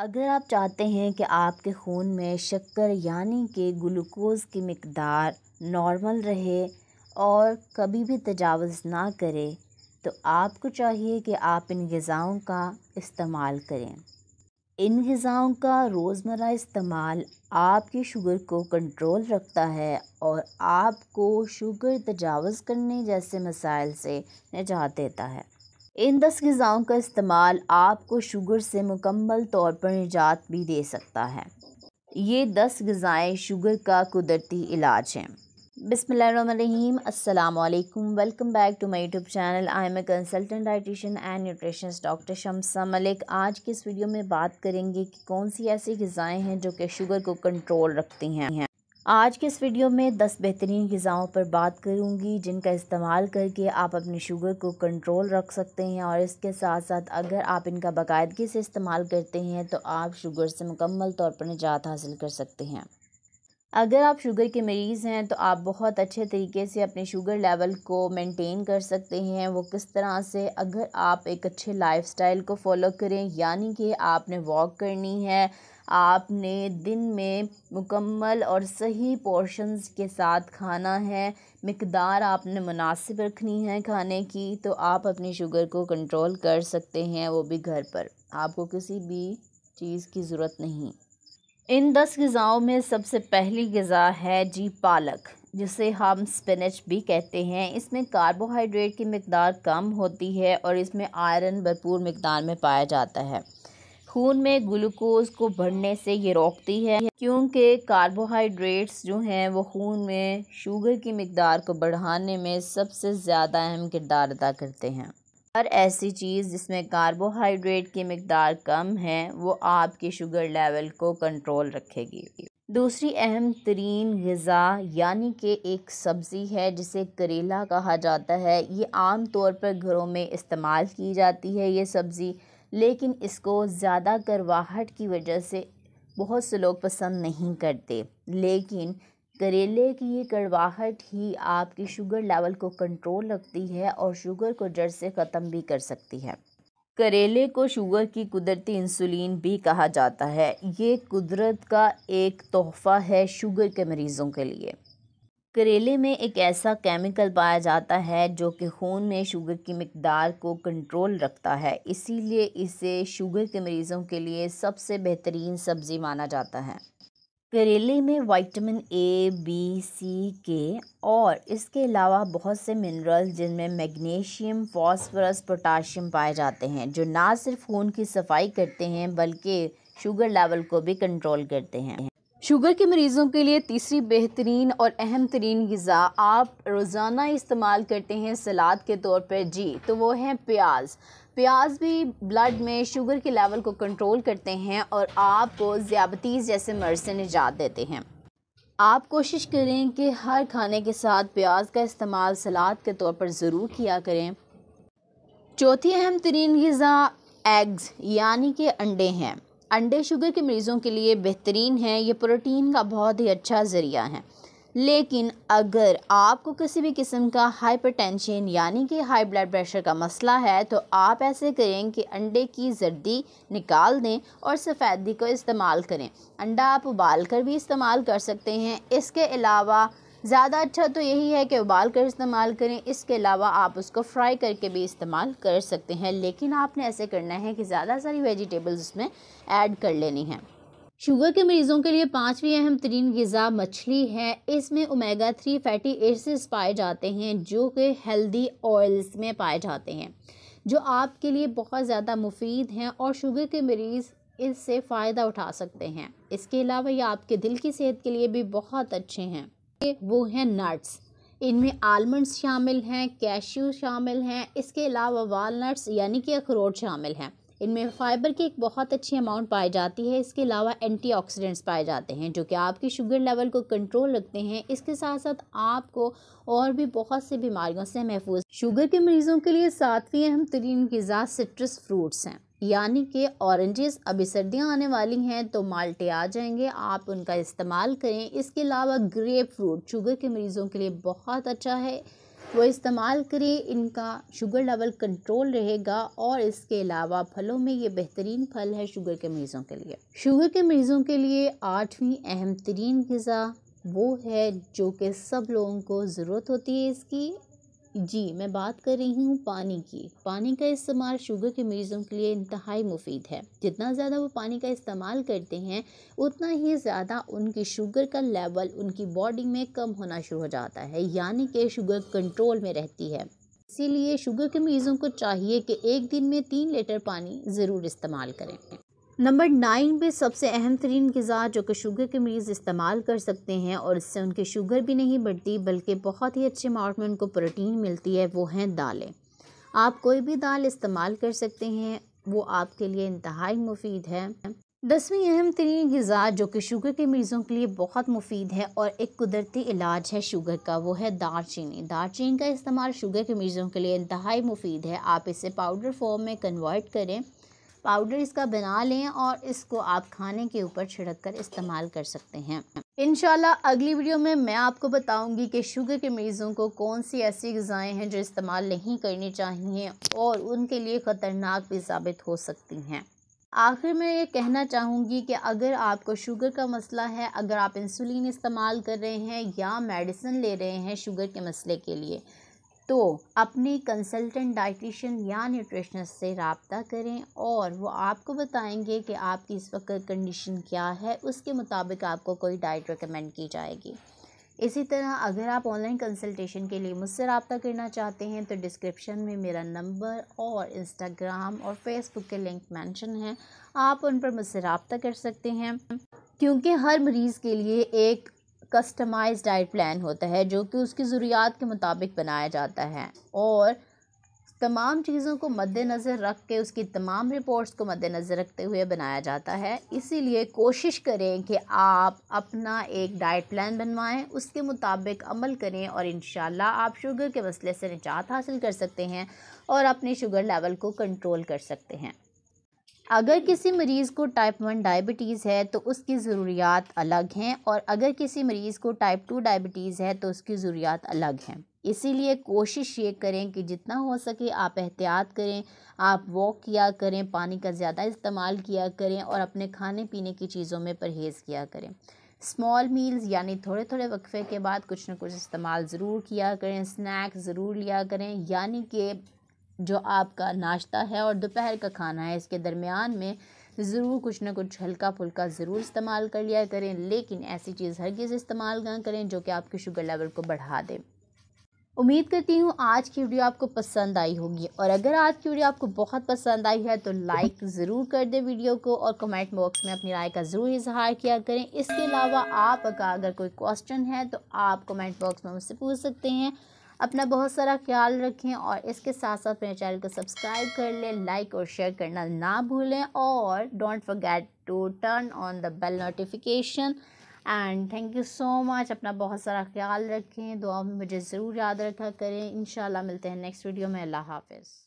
अगर आप चाहते हैं कि आपके खून में शक्कर यानी कि ग्लूकोज़ की मकदार नॉर्मल रहे और कभी भी तजावज़ ना करे तो आपको चाहिए कि आप इन गज़ाओं का इस्तेमाल करें इन गज़ाओं का रोज़मर्रा इस्तेमाल आपकी शुगर को कंट्रोल रखता है और आपको शुगर तजावज़ करने जैसे मसाइल से निजात देता है इन दस गज़ाओं का इस्तेमाल आपको शुगर से मुकम्मल तौर पर निजात भी दे सकता है ये दस गज़ाएँ शुगर का कुदरती इलाज हैं बिसमीम अल्लाम welcome back to my YouTube channel I am a consultant dietitian and nutritionist doctor Shamsa Malik आज के इस वीडियो में बात करेंगे कि कौन सी ऐसी गज़ाएँ हैं जो कि शुगर को कंट्रोल रखती हैं आज के इस वीडियो में 10 बेहतरीन गज़ाओं पर बात करूंगी जिनका इस्तेमाल करके आप अपने शुगर को कंट्रोल रख सकते हैं और इसके साथ साथ अगर आप इनका बाकायदगी से इस्तेमाल करते हैं तो आप शुगर से मुकम्मल तौर पर निजात हासिल कर सकते हैं अगर आप शुगर के मरीज़ हैं तो आप बहुत अच्छे तरीके से अपने शुगर लेवल को मेंटेन कर सकते हैं वो किस तरह से अगर आप एक अच्छे लाइफस्टाइल को फॉलो करें यानी कि आपने वॉक करनी है आपने दिन में मुकम्मल और सही पोर्शंस के साथ खाना है मकदार आपने मुनासिब रखनी है खाने की तो आप अपनी शुगर को कंट्रोल कर सकते हैं वो भी घर पर आपको किसी भी चीज़ की ज़रूरत नहीं इन दस गज़ाओं में सबसे पहली गज़ा है जी पालक जिसे हम स्पिनच भी कहते हैं इसमें कार्बोहाइड्रेट की मकदार कम होती है और इसमें आयरन भरपूर मकदार में पाया जाता है खून में ग्लूकोज को बढ़ने से ये रोकती है क्योंकि कार्बोहाइड्रेट्स जो हैं वो खून में शुगर की मकदार को बढ़ाने में सबसे ज़्यादा अहम किरदार अदा करते हैं हर ऐसी चीज़ जिसमें कार्बोहाइड्रेट की मकदार कम है वो आपके शुगर लेवल को कंट्रोल रखेगी दूसरी अहम तरीन गज़ा यानी कि एक सब्ज़ी है जिसे करेला कहा जाता है ये आम तौर पर घरों में इस्तेमाल की जाती है ये सब्ज़ी लेकिन इसको ज़्यादा करवाहट की वजह से बहुत से लोग पसंद नहीं करते लेकिन करेले की ये कड़वाहट ही आपकी शुगर लेवल को कंट्रोल रखती है और शुगर को जड़ से ख़त्म भी कर सकती है करेले को शुगर की कुदरती इंसुलिन भी कहा जाता है ये कुदरत का एक तोहफ़ा है शुगर के मरीज़ों के लिए करेले में एक ऐसा केमिकल पाया जाता है जो कि खून में शुगर की मकदार को कंट्रोल रखता है इसीलिए इसे शुगर के मरीज़ों के लिए सबसे बेहतरीन सब्ज़ी माना जाता है करेले में विटामिन ए बी सी के और इसके अलावा बहुत से मिनरल जिनमें मैग्नीशियम फॉस्फोरस पोटाशियम पाए जाते हैं जो ना सिर्फ खून की सफाई करते हैं बल्कि शुगर लेवल को भी कंट्रोल करते हैं शुगर के मरीज़ों के लिए तीसरी बेहतरीन और अहम तरीन गज़ा आप रोज़ाना इस्तेमाल करते हैं सलाद के तौर पर जी तो वो है प्याज प्याज भी ब्लड में शुगर के लेवल को कंट्रोल करते हैं और आपको ज़्यादतीस जैसे मर्ज से निजात देते हैं आप कोशिश करें कि हर खाने के साथ प्याज का इस्तेमाल सलाद के तौर पर ज़रूर किया करें चौथी अहम तरीन गज़ा एग्स यानी कि अंडे हैं अंडे शुगर के मरीज़ों के लिए बेहतरीन है ये प्रोटीन का बहुत ही अच्छा ज़रिया है लेकिन अगर आपको किसी भी किस्म का हाइपरटेंशन यानी कि हाई ब्लड प्रेशर का मसला है तो आप ऐसे करें कि अंडे की जर्दी निकाल दें और सफ़ेदी को इस्तेमाल करें अंडा आप उबाल कर भी इस्तेमाल कर सकते हैं इसके अलावा ज़्यादा अच्छा तो यही है कि उबाल कर इस्तेमाल करें इसके अलावा आप उसको फ्राई करके भी इस्तेमाल कर सकते हैं लेकिन आपने ऐसे करना है कि ज़्यादा सारी वेजिटेबल्स उसमें ऐड कर लेनी है शुगर के मरीज़ों के लिए पाँचवीं अहम तरीन गज़ा मछली है इसमें ओमेगा थ्री फैटी एसिड्स पाए जाते हैं जो कि हेल्दी ऑयल्स में पाए जाते हैं जो आपके लिए बहुत ज़्यादा मुफीद हैं और शुगर के मरीज़ इससे फ़ायदा उठा सकते हैं इसके अलावा ये आपके दिल की सेहत के लिए भी बहुत अच्छे हैं वो हैं नट्स इनमें आलमंड्स शामिल हैं कैश्यू शामिल हैं इसके अलावा वालनट्स यानी कि अखरोट शामिल हैं इनमें फ़ाइबर की एक बहुत अच्छी अमाउंट पाई जाती है इसके अलावा एंटीऑक्सीडेंट्स पाए जाते हैं जो कि आपके शुगर लेवल को कंट्रोल रखते हैं इसके साथ साथ आपको और भी बहुत सी बीमारियों से महफूज शुगर के मरीज़ों के लिए सातवीं अहम तरीन गज़ा सिट्रस फ्रूट्स हैं यानी कि ऑरेंजेस अभी सर्दियाँ आने वाली हैं तो माल्टे आ जाएंगे आप उनका इस्तेमाल करें इसके अलावा ग्रेप फ्रूट शुगर के मरीज़ों के लिए बहुत अच्छा है वो इस्तेमाल करें इनका शुगर लेवल कंट्रोल रहेगा और इसके अलावा फलों में ये बेहतरीन फल है शुगर के मरीज़ों के लिए शुगर के मरीज़ों के लिए आठवीं अहम तरीन गज़ा वो है जो कि सब लोगों को ज़रूरत होती है इसकी जी मैं बात कर रही हूँ पानी की पानी का इस्तेमाल शुगर के मरीज़ों के लिए इंतहाई मुफीद है जितना ज़्यादा वो पानी का इस्तेमाल करते हैं उतना ही ज़्यादा उनकी शुगर का लेवल उनकी बॉडी में कम होना शुरू हो जाता है यानी कि शुगर कंट्रोल में रहती है इसीलिए शुगर के मरीज़ों को चाहिए कि एक दिन में तीन लीटर पानी ज़रूर इस्तेमाल करें नंबर नाइन पे सबसे अहम तरीन गज़ा जो कि शुगर के मरीज़ इस्तेमाल कर सकते हैं और इससे उनकी शुगर भी नहीं बढ़ती बल्कि बहुत ही अच्छे अमाउंट में उनको प्रोटीन मिलती है वो हैं दालें आप कोई भी दाल इस्तेमाल कर सकते हैं वो आपके लिए इंतहाई मुफीद है दसवीं अहम तरीन गज़ा जो कि शुगर के मरीज़ों के लिए बहुत मुफीद है और एक कुदरती इलाज है शुगर का वो है दारचीनी दारचीनी का इस्तेमाल शुगर के मरीज़ों के लिए इंतहा मुफीद है आप इसे पाउडर फॉर्म में कन्वर्ट करें पाउडर इसका बना लें और इसको आप खाने के ऊपर छिड़क कर इस्तेमाल कर सकते हैं इन अगली वीडियो में मैं आपको बताऊंगी कि शुगर के मरीज़ों को कौन सी ऐसी गज़ाएँ हैं जो इस्तेमाल नहीं करनी चाहिए और उनके लिए ख़तरनाक भी साबित हो सकती हैं आखिर में ये कहना चाहूँगी कि अगर आपको शुगर का मसला है अगर आप इंसुलिन इस्तेमाल कर रहे हैं या मेडिसिन ले रहे हैं शुगर के मसले के लिए तो अपने कंसल्टेंट डाइटिशियन या न्यूट्रिशनिस्ट से रबता करें और वो आपको बताएंगे कि आपकी इस वक्त कंडीशन क्या है उसके मुताबिक आपको कोई डाइट रिकमेंड की जाएगी इसी तरह अगर आप ऑनलाइन कंसल्टेशन के लिए मुझसे रबता करना चाहते हैं तो डिस्क्रिप्शन में मेरा नंबर और इंस्टाग्राम और फेसबुक के लिंक मैंशन हैं आप उन पर मुझसे रबता कर सकते हैं क्योंकि हर मरीज़ के लिए एक कस्टमाइज डाइट प्लान होता है जो कि उसकी ज़रूरियात के मुताबिक बनाया जाता है और तमाम चीज़ों को मद्देनज़र रख के उसकी तमाम रिपोर्ट्स को मद्देनज़र रखते हुए बनाया जाता है इसीलिए कोशिश करें कि आप अपना एक डाइट प्लान बनवाएं उसके मुताबिक अमल करें और इन आप शुगर के मसले से निजात हासिल कर सकते हैं और अपने शुगर लेवल को कंट्रोल कर सकते हैं अगर किसी मरीज़ को टाइप वन डायबिटीज़ है तो उसकी ज़रूरियात अलग हैं और अगर किसी मरीज़ को टाइप टू डायबिटीज़ है तो उसकी ज़रूरियात अलग हैं इसीलिए कोशिश ये करें कि जितना हो सके आप एहतियात करें आप वॉक किया करें पानी का ज़्यादा इस्तेमाल किया करें और अपने खाने पीने की चीज़ों में परहेज़ किया करें स्मॉल मील्स यानी थोड़े थोड़े वक्फ़े के बाद कुछ ना कुछ इस्तेमाल ज़रूर किया करें स्नैक ज़रूर लिया करें यानी कि जो आपका नाश्ता है और दोपहर का खाना है इसके दरमियान में ज़रूर कुछ ना कुछ हल्का फुल्का ज़रूर इस्तेमाल कर लिया करें लेकिन ऐसी चीज़ हर चीज़ इस्तेमाल ना करें जो कि आपके शुगर लेवल को बढ़ा दें उम्मीद करती हूँ आज की वीडियो आपको पसंद आई होगी और अगर आज की वीडियो आपको बहुत पसंद आई है तो लाइक ज़रूर कर दें वीडियो को और कमेंट बॉक्स में अपनी राय का ज़रूर इजहार किया करें इसके अलावा आपका अगर कोई क्वेश्चन है तो आप कमेंट बॉक्स में मुझसे पूछ सकते हैं अपना बहुत सारा ख्याल रखें और इसके साथ साथ मेरे चैनल को सब्सक्राइब कर लें लाइक और शेयर करना ना भूलें और don't forget to turn on the bell notification and thank you so much अपना बहुत सारा ख्याल रखें दुआ में मुझे ज़रूर याद रखा करें इन मिलते हैं नेक्स्ट वीडियो में अल्लाह हाफिज़